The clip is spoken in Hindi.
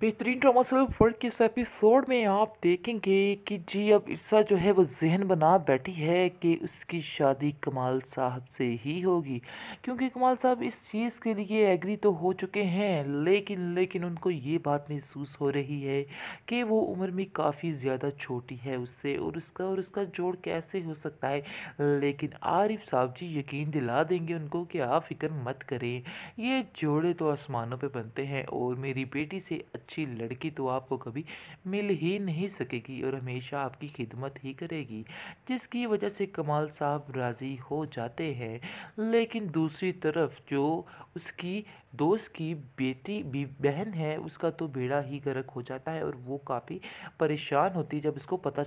बेहतरीन ड्रामा सेल्फ वर्क के इस एपिसोड में आप देखेंगे कि जी अब इर्सा जो है वो जहन बना बैठी है कि उसकी शादी कमाल साहब से ही होगी क्योंकि कमाल साहब इस चीज़ के लिए एग्री तो हो चुके हैं लेकिन लेकिन उनको ये बात महसूस हो रही है कि वो उम्र में काफ़ी ज़्यादा छोटी है उससे और उसका और उसका जोड़ कैसे हो सकता है लेकिन आरिफ साहब जी यकीन दिला देंगे उनको कि आप फिक्र मत करें ये जोड़े तो आसमानों पर बनते हैं और मेरी बेटी से अच्छी लड़की तो आपको कभी मिल ही नहीं सकेगी और हमेशा आपकी खिदमत ही करेगी जिसकी वजह से कमाल साहब राज़ी हो जाते हैं लेकिन दूसरी तरफ जो उसकी दोस्त की बेटी भी बहन है उसका तो बेड़ा ही गर्क हो जाता है और वो काफ़ी परेशान होती है जब इसको पता